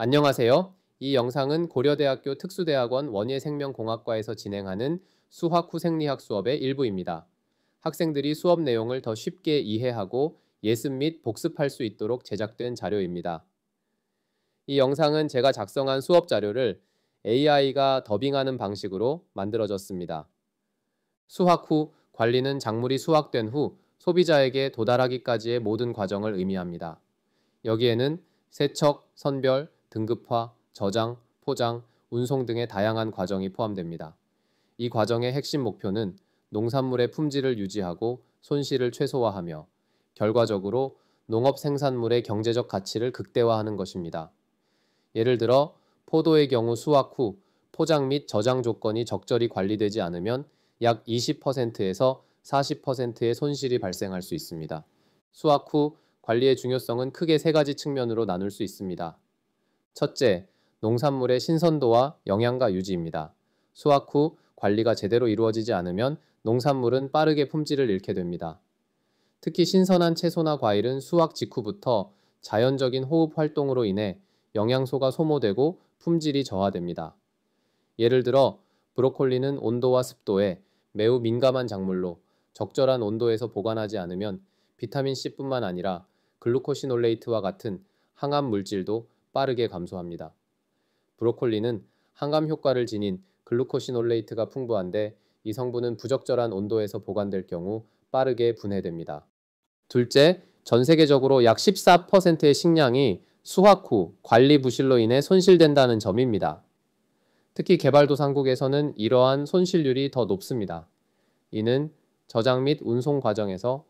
안녕하세요. 이 영상은 고려대학교 특수대학원 원예생명공학과에서 진행하는 수학 후 생리학 수업의 일부입니다. 학생들이 수업 내용을 더 쉽게 이해하고 예습 및 복습할 수 있도록 제작된 자료입니다. 이 영상은 제가 작성한 수업 자료를 AI가 더빙하는 방식으로 만들어졌습니다. 수학 후 관리는 작물이 수확된 후 소비자에게 도달하기까지의 모든 과정을 의미합니다. 여기에는 세척, 선별, 등급화, 저장, 포장, 운송 등의 다양한 과정이 포함됩니다. 이 과정의 핵심 목표는 농산물의 품질을 유지하고 손실을 최소화하며 결과적으로 농업 생산물의 경제적 가치를 극대화하는 것입니다. 예를 들어 포도의 경우 수확 후 포장 및 저장 조건이 적절히 관리되지 않으면 약 20%에서 40%의 손실이 발생할 수 있습니다. 수확 후 관리의 중요성은 크게 세 가지 측면으로 나눌 수 있습니다. 첫째, 농산물의 신선도와 영양가 유지입니다. 수확 후 관리가 제대로 이루어지지 않으면 농산물은 빠르게 품질을 잃게 됩니다. 특히 신선한 채소나 과일은 수확 직후부터 자연적인 호흡 활동으로 인해 영양소가 소모되고 품질이 저하됩니다. 예를 들어 브로콜리는 온도와 습도에 매우 민감한 작물로 적절한 온도에서 보관하지 않으면 비타민 C뿐만 아니라 글루코시놀레이트와 같은 항암 물질도 빠르게 감소합니다. 브로콜리는 항암 효과를 지닌 글루코시놀레이트가 풍부한데 이 성분은 부적절한 온도에서 보관될 경우 빠르게 분해됩니다. 둘째, 전 세계적으로 약 14%의 식량이 수확 후 관리 부실로 인해 손실된다는 점입니다. 특히 개발도상국에서는 이러한 손실률이 더 높습니다. 이는 저장 및 운송 과정에서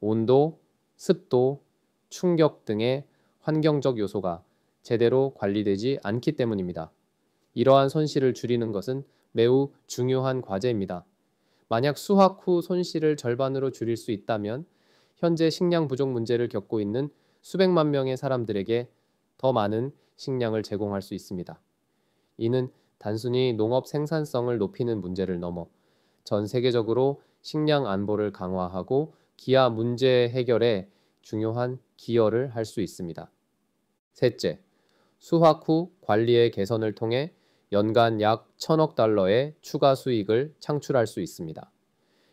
온도, 습도, 충격 등의 환경적 요소가 제대로 관리되지 않기 때문입니다. 이러한 손실을 줄이는 것은 매우 중요한 과제입니다. 만약 수확 후 손실을 절반으로 줄일 수 있다면 현재 식량 부족 문제를 겪고 있는 수백만 명의 사람들에게 더 많은 식량을 제공할 수 있습니다. 이는 단순히 농업 생산성을 높이는 문제를 넘어 전 세계적으로 식량 안보를 강화하고 기아 문제 해결에 중요한 기여를 할 수 있습니다. 셋째, 수확 후 관리의 개선을 통해 연간 약1 0 0 0억 달러의 추가 수익을 창출할 수 있습니다.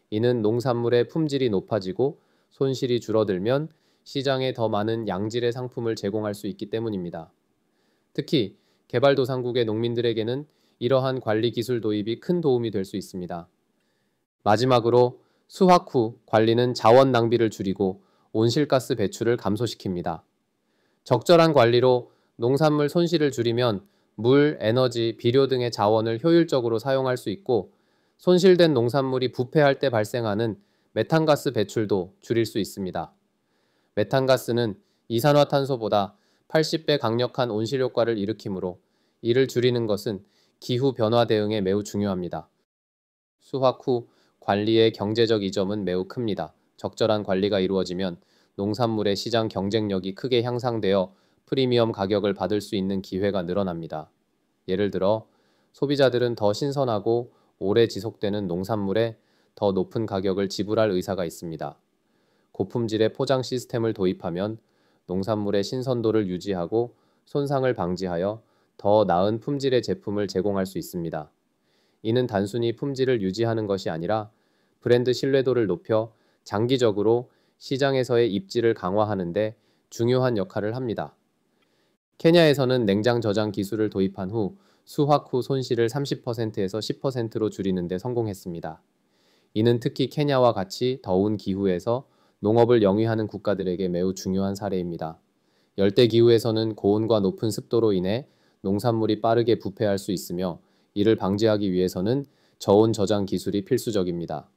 이는 농산물의 품질이 높아지고 손실이 줄어들면 시장에 더 많은 양질의 상품을 제공할 수 있기 때문입니다. 특히 개발도상국의 농민들에게는 이러한 관리 기술 도입이 큰 도움이 될 수 있습니다. 마지막으로 수확 후 관리는 자원 낭비를 줄이고 온실가스 배출을 감소시킵니다. 적절한 관리로 농산물 손실을 줄이면 물, 에너지, 비료 등의 자원을 효율적으로 사용할 수 있고 손실된 농산물이 부패할 때 발생하는 메탄가스 배출도 줄일 수 있습니다. 메탄가스는 이산화탄소보다 80배 강력한 온실 효과를 일으키므로 이를 줄이는 것은 기후 변화 대응에 매우 중요합니다. 수확 후 관리의 경제적 이점은 매우 큽니다. 적절한 관리가 이루어지면 농산물의 시장 경쟁력이 크게 향상되어 프리미엄 가격을 받을 수 있는 기회가 늘어납니다. 예를 들어 소비자들은 더 신선하고 오래 지속되는 농산물에 더 높은 가격을 지불할 의사가 있습니다. 고품질의 포장 시스템을 도입하면 농산물의 신선도를 유지하고 손상을 방지하여 더 나은 품질의 제품을 제공할 수 있습니다. 이는 단순히 품질을 유지하는 것이 아니라 브랜드 신뢰도를 높여 장기적으로 시장에서의 입지를 강화하는 데 중요한 역할을 합니다. 케냐에서는 냉장 저장 기술을 도입한 후 수확 후 손실을 30%에서 10%로 줄이는 데 성공했습니다. 이는 특히 케냐와 같이 더운 기후에서 농업을 영위하는 국가들에게 매우 중요한 사례입니다. 열대 기후에서는 고온과 높은 습도로 인해 농산물이 빠르게 부패할 수 있으며 이를 방지하기 위해서는 저온 저장 기술이 필수적입니다.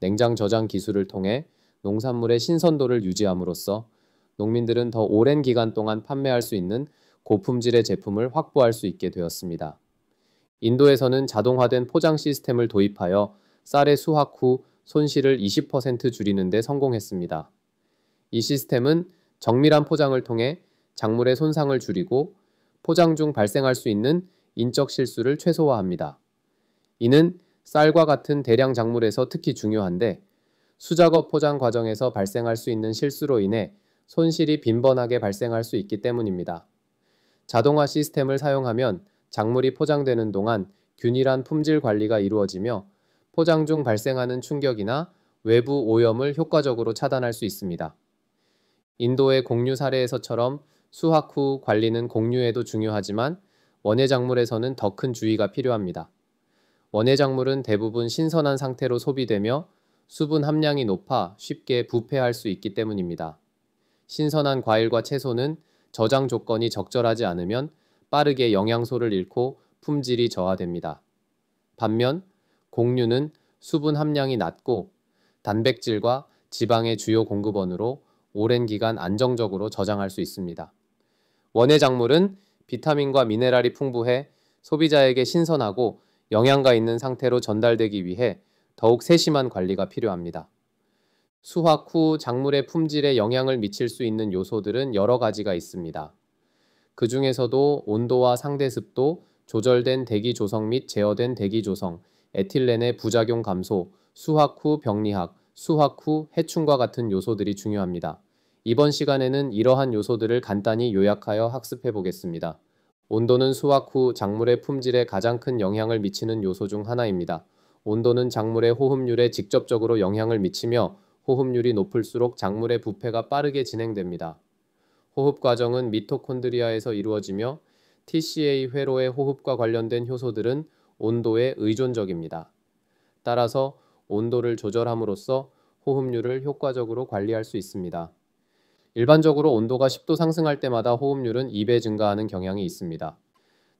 냉장 저장 기술을 통해 농산물의 신선도를 유지함으로써 농민들은 더 오랜 기간 동안 판매할 수 있는 고품질의 제품을 확보할 수 있게 되었습니다. 인도에서는 자동화된 포장 시스템을 도입하여 쌀의 수확 후 손실을 20% 줄이는 데 성공했습니다. 이 시스템은 정밀한 포장을 통해 작물의 손상을 줄이고 포장 중 발생할 수 있는 인적 실수를 최소화합니다. 이는 쌀과 같은 대량 작물에서 특히 중요한데 수작업 포장 과정에서 발생할 수 있는 실수로 인해 손실이 빈번하게 발생할 수 있기 때문입니다. 자동화 시스템을 사용하면 작물이 포장되는 동안 균일한 품질 관리가 이루어지며 포장 중 발생하는 충격이나 외부 오염을 효과적으로 차단할 수 있습니다. 인도의 공유 사례에서처럼 수확 후 관리는 공유에도 중요하지만 원예 작물에서는 더 큰 주의가 필요합니다. 원예 작물은 대부분 신선한 상태로 소비되며 수분 함량이 높아 쉽게 부패할 수 있기 때문입니다. 신선한 과일과 채소는 저장 조건이 적절하지 않으면 빠르게 영양소를 잃고 품질이 저하됩니다. 반면 곡류는 수분 함량이 낮고 단백질과 지방의 주요 공급원으로 오랜 기간 안정적으로 저장할 수 있습니다. 원예 작물은 비타민과 미네랄이 풍부해 소비자에게 신선하고 영양가 있는 상태로 전달되기 위해 더욱 세심한 관리가 필요합니다. 수확 후 작물의 품질에 영향을 미칠 수 있는 요소들은 여러 가지가 있습니다. 그 중에서도 온도와 상대습도, 조절된 대기 조성 및 제어된 대기 조성, 에틸렌의 부작용 감소, 수확 후 병리학, 수확 후 해충과 같은 요소들이 중요합니다. 이번 시간에는 이러한 요소들을 간단히 요약하여 학습해 보겠습니다. 온도는 수확 후 작물의 품질에 가장 큰 영향을 미치는 요소 중 하나입니다. 온도는 작물의 호흡률에 직접적으로 영향을 미치며 호흡률이 높을수록 작물의 부패가 빠르게 진행됩니다. 호흡 과정은 미토콘드리아에서 이루어지며 TCA 회로의 호흡과 관련된 효소들은 온도에 의존적입니다. 따라서 온도를 조절함으로써 호흡률을 효과적으로 관리할 수 있습니다. 일반적으로 온도가 10도 상승할 때마다 호흡률은 2배 증가하는 경향이 있습니다.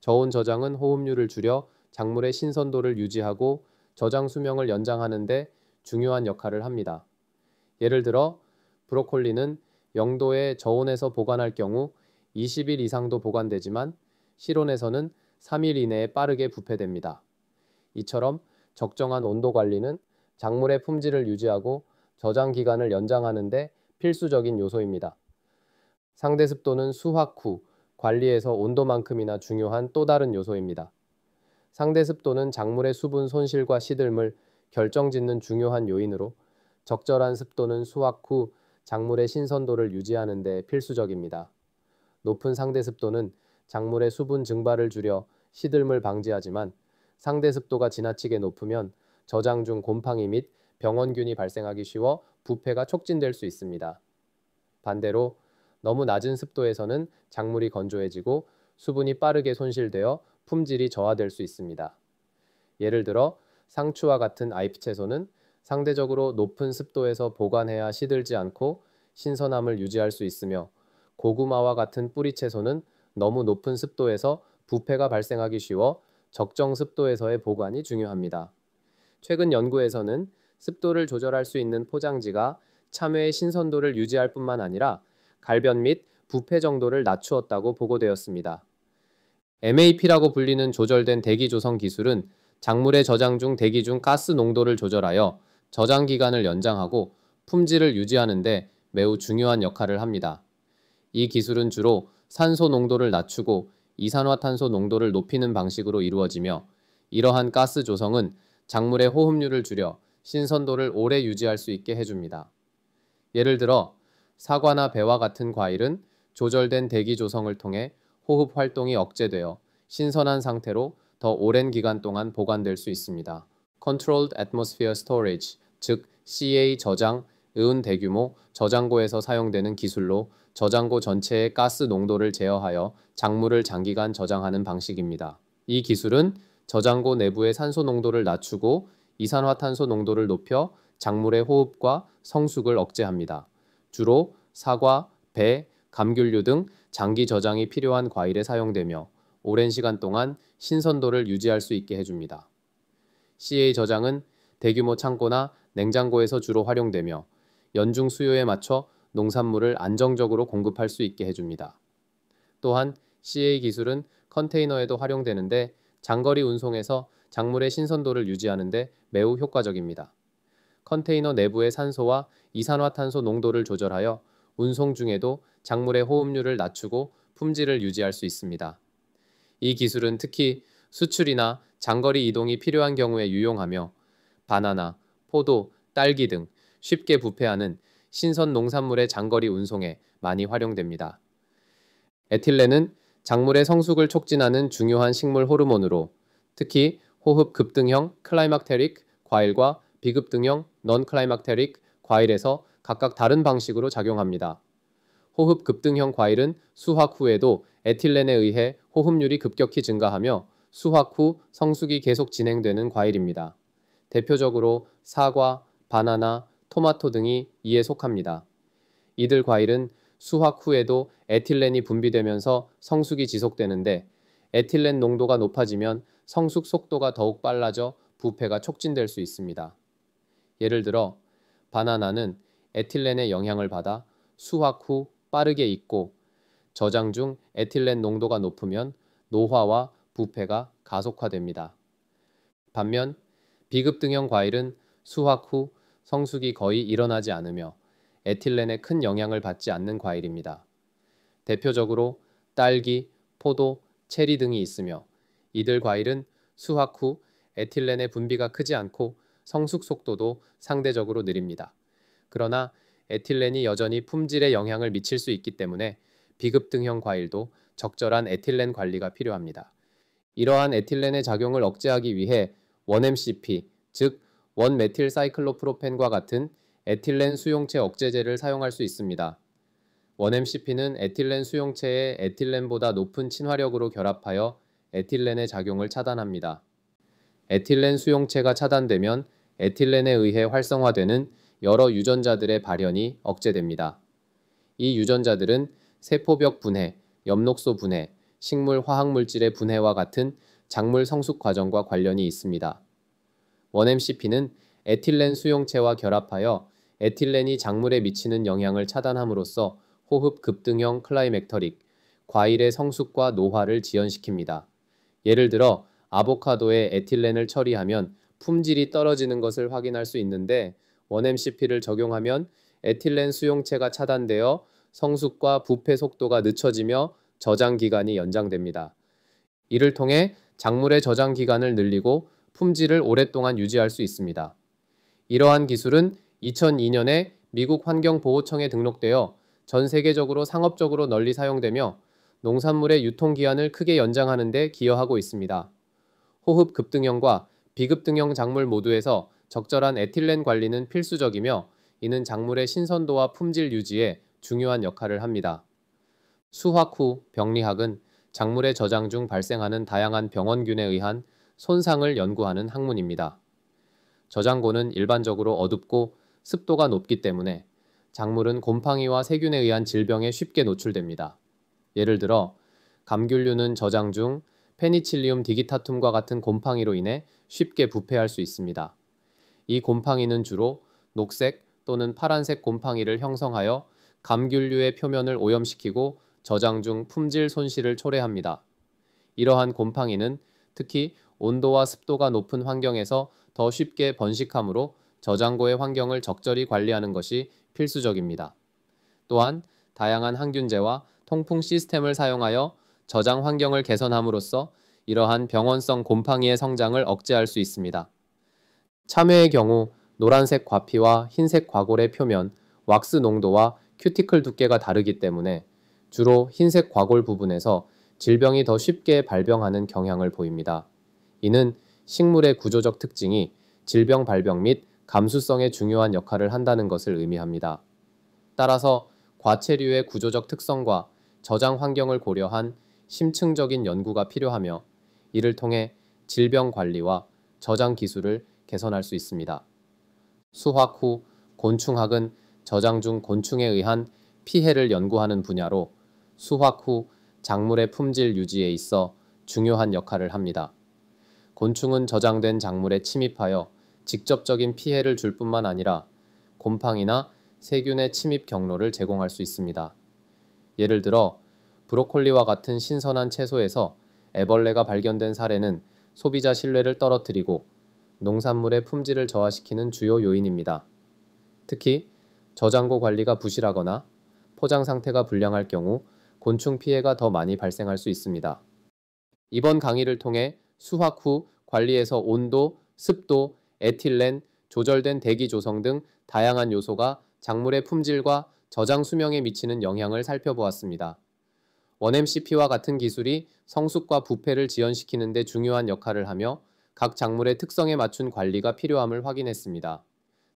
저온 저장은 호흡률을 줄여 작물의 신선도를 유지하고 저장 수명을 연장하는 데 중요한 역할을 합니다. 예를 들어 브로콜리는 영도의 저온에서 보관할 경우 20일 이상도 보관되지만 실온에서는 3일 이내에 빠르게 부패됩니다. 이처럼 적정한 온도 관리는 작물의 품질을 유지하고 저장 기간을 연장하는 데 필수적인 요소입니다. 상대 습도는 수확 후 관리에서 온도만큼이나 중요한 또 다른 요소입니다. 상대 습도는 작물의 수분 손실과 시들물 결정짓는 중요한 요인으로 적절한 습도는 수확 후 작물의 신선도를 유지하는 데 필수적입니다. 높은 상대 습도는 작물의 수분 증발을 줄여 시들물 방지하지만 상대 습도가 지나치게 높으면 저장 중 곰팡이 및 병원균이 발생하기 쉬워 부패가 촉진될 수 있습니다. 반대로 너무 낮은 습도에서는 작물이 건조해지고 수분이 빠르게 손실되어 품질이 저하될 수 있습니다. 예를 들어 상추와 같은 아이프 채소는 상대적으로 높은 습도에서 보관해야 시들지 않고 신선함을 유지할 수 있으며 고구마와 같은 뿌리 채소는 너무 높은 습도에서 부패가 발생하기 쉬워 적정 습도에서의 보관이 중요합니다. 최근 연구에서는 습도를 조절할 수 있는 포장지가 참외의 신선도를 유지할 뿐만 아니라 갈변 및 부패 정도를 낮추었다고 보고되었습니다. MAP라고 불리는 조절된 대기 조성 기술은 작물의 저장 중 대기 중 가스 농도를 조절하여 저장 기간을 연장하고 품질을 유지하는데 매우 중요한 역할을 합니다. 이 기술은 주로 산소 농도를 낮추고 이산화탄소 농도를 높이는 방식으로 이루어지며 이러한 가스 조성은 작물의 호흡률을 줄여 신선도를 오래 유지할 수 있게 해줍니다. 예를 들어 사과나 배와 같은 과일은 조절된 대기 조성을 통해 호흡 활동이 억제되어 신선한 상태로 더 오랜 기간 동안 보관될 수 있습니다. Controlled Atmosphere Storage, 즉 CA 저장, 은 대규모 저장고에서 사용되는 기술로 저장고 전체의 가스 농도를 제어하여 작물을 장기간 저장하는 방식입니다. 이 기술은 저장고 내부의 산소 농도를 낮추고 이산화탄소 농도를 높여 작물의 호흡과 성숙을 억제합니다. 주로 사과, 배, 감귤류 등 장기 저장이 필요한 과일에 사용되며 오랜 시간 동안 신선도를 유지할 수 있게 해줍니다. CA 저장은 대규모 창고나 냉장고에서 주로 활용되며 연중 수요에 맞춰 농산물을 안정적으로 공급할 수 있게 해줍니다. 또한 CA 기술은 컨테이너에도 활용되는데 장거리 운송에서 작물의 신선도를 유지하는데 매우 효과적입니다. 컨테이너 내부의 산소와 이산화탄소 농도를 조절하여 운송 중에도 작물의 호흡률을 낮추고 품질을 유지할 수 있습니다. 이 기술은 특히 수출이나 장거리 이동이 필요한 경우에 유용하며 바나나, 포도, 딸기 등 쉽게 부패하는 신선 농산물의 장거리 운송에 많이 활용됩니다. 에틸렌은 작물의 성숙을 촉진하는 중요한 식물 호르몬으로 특히 호흡 급등형 클라이막테릭 과일과 비급등형 넌 클라이막테릭 과일에서 각각 다른 방식으로 작용합니다. 호흡 급등형 과일은 수확 후에도 에틸렌에 의해 호흡률이 급격히 증가하며 수확 후 성숙이 계속 진행되는 과일입니다. 대표적으로 사과, 바나나, 토마토 등이 이에 속합니다. 이들 과일은 수확 후에도 에틸렌이 분비되면서 성숙이 지속되는데 에틸렌 농도가 높아지면 성숙 속도가 더욱 빨라져 부패가 촉진될 수 있습니다. 예를 들어 바나나는 에틸렌의 영향을 받아 수확 후 빠르게 익고 저장 중 에틸렌 농도가 높으면 노화와 부패가 가속화됩니다. 반면 비급 등형 과일은 수확 후 성숙이 거의 일어나지 않으며 에틸렌에 큰 영향을 받지 않는 과일입니다. 대표적으로 딸기, 포도, 체리 등이 있으며 이들 과일은 수확 후 에틸렌의 분비가 크지 않고 성숙 속도도 상대적으로 느립니다. 그러나 에틸렌이 여전히 품질에 영향을 미칠 수 있기 때문에 비급 등형 과일도 적절한 에틸렌 관리가 필요합니다. 이러한 에틸렌의 작용을 억제하기 위해 1MCP, 즉 1메틸사이클로프로펜과 같은 에틸렌 수용체 억제제를 사용할 수 있습니다. 1MCP는 에틸렌 수용체에 에틸렌보다 높은 친화력으로 결합하여 에틸렌의 작용을 차단합니다. 에틸렌 수용체가 차단되면 에틸렌에 의해 활성화되는 여러 유전자들의 발현이 억제됩니다. 이 유전자들은 세포벽 분해, 엽록소 분해, 식물 화학물질의 분해와 같은 작물 성숙 과정과 관련이 있습니다. 1MCP는 에틸렌 수용체와 결합하여 에틸렌이 작물에 미치는 영향을 차단함으로써 호흡 급등형 클라이맥터릭, 과일의 성숙과 노화를 지연시킵니다. 예를 들어 아보카도에 에틸렌을 처리하면 품질이 떨어지는 것을 확인할 수 있는데 1MCP를 적용하면 에틸렌 수용체가 차단되어 성숙과 부패 속도가 늦춰지며 저장 기간이 연장됩니다. 이를 통해 작물의 저장 기간을 늘리고 품질을 오랫동안 유지할 수 있습니다. 이러한 기술은 2002년에 미국 환경보호청에 등록되어 전 세계적으로 상업적으로 널리 사용되며 농산물의 유통기한을 크게 연장하는 데 기여하고 있습니다. 호흡 급등형과 비급등형 작물 모두에서 적절한 에틸렌 관리는 필수적이며 이는 작물의 신선도와 품질 유지에 중요한 역할을 합니다. 수확 후 병리학은 작물의 저장 중 발생하는 다양한 병원균에 의한 손상을 연구하는 학문입니다. 저장고는 일반적으로 어둡고 습도가 높기 때문에 작물은 곰팡이와 세균에 의한 질병에 쉽게 노출됩니다. 예를 들어 감귤류는 저장 중 페니칠리움 디기타툼과 같은 곰팡이로 인해 쉽게 부패할 수 있습니다. 이 곰팡이는 주로 녹색 또는 파란색 곰팡이를 형성하여 감귤류의 표면을 오염시키고 저장 중 품질 손실을 초래합니다. 이러한 곰팡이는 특히 온도와 습도가 높은 환경에서 더 쉽게 번식함으로 저장고의 환경을 적절히 관리하는 것이 필수적입니다. 또한 다양한 항균제와 통풍 시스템을 사용하여 저장 환경을 개선함으로써 이러한 병원성 곰팡이의 성장을 억제할 수 있습니다. 참외의 경우 노란색 과피와 흰색 과골의 표면, 왁스 농도와 큐티클 두께가 다르기 때문에 주로 흰색 과골 부분에서 질병이 더 쉽게 발병하는 경향을 보입니다. 이는 식물의 구조적 특징이 질병 발병 및 감수성에 중요한 역할을 한다는 것을 의미합니다. 따라서 과체류의 구조적 특성과 저장 환경을 고려한 심층적인 연구가 필요하며 이를 통해 질병 관리와 저장 기술을 개선할 수 있습니다. 수확 후 곤충학은 저장 중 곤충에 의한 피해를 연구하는 분야로 수확 후 작물의 품질 유지에 있어 중요한 역할을 합니다. 곤충은 저장된 작물에 침입하여 직접적인 피해를 줄 뿐만 아니라 곰팡이나 세균의 침입 경로를 제공할 수 있습니다. 예를 들어 브로콜리와 같은 신선한 채소에서 애벌레가 발견된 사례는 소비자 신뢰를 떨어뜨리고 농산물의 품질을 저하시키는 주요 요인입니다. 특히 저장고 관리가 부실하거나 포장 상태가 불량할 경우 곤충 피해가 더 많이 발생할 수 있습니다. 이번 강의를 통해 수확 후 관리에서 온도, 습도, 에틸렌, 조절된 대기 조성 등 다양한 요소가 작물의 품질과 저장 수명에 미치는 영향을 살펴보았습니다. 원MCP와 같은 기술이 성숙과 부패를 지연시키는 데 중요한 역할을 하며 각 작물의 특성에 맞춘 관리가 필요함을 확인했습니다.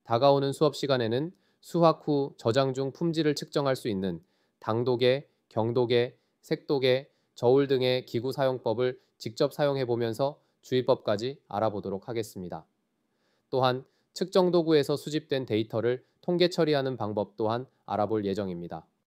다가오는 수업 시간에는 수확 후 저장 중 품질을 측정할 수 있는 당독의 경도계, 색도계, 저울 등의 기구 사용법을 직접 사용해 보면서 주의법까지 알아보도록 하겠습니다. 또한 측정 도구에서 수집된 데이터를 통계 처리하는 방법 또한 알아볼 예정입니다.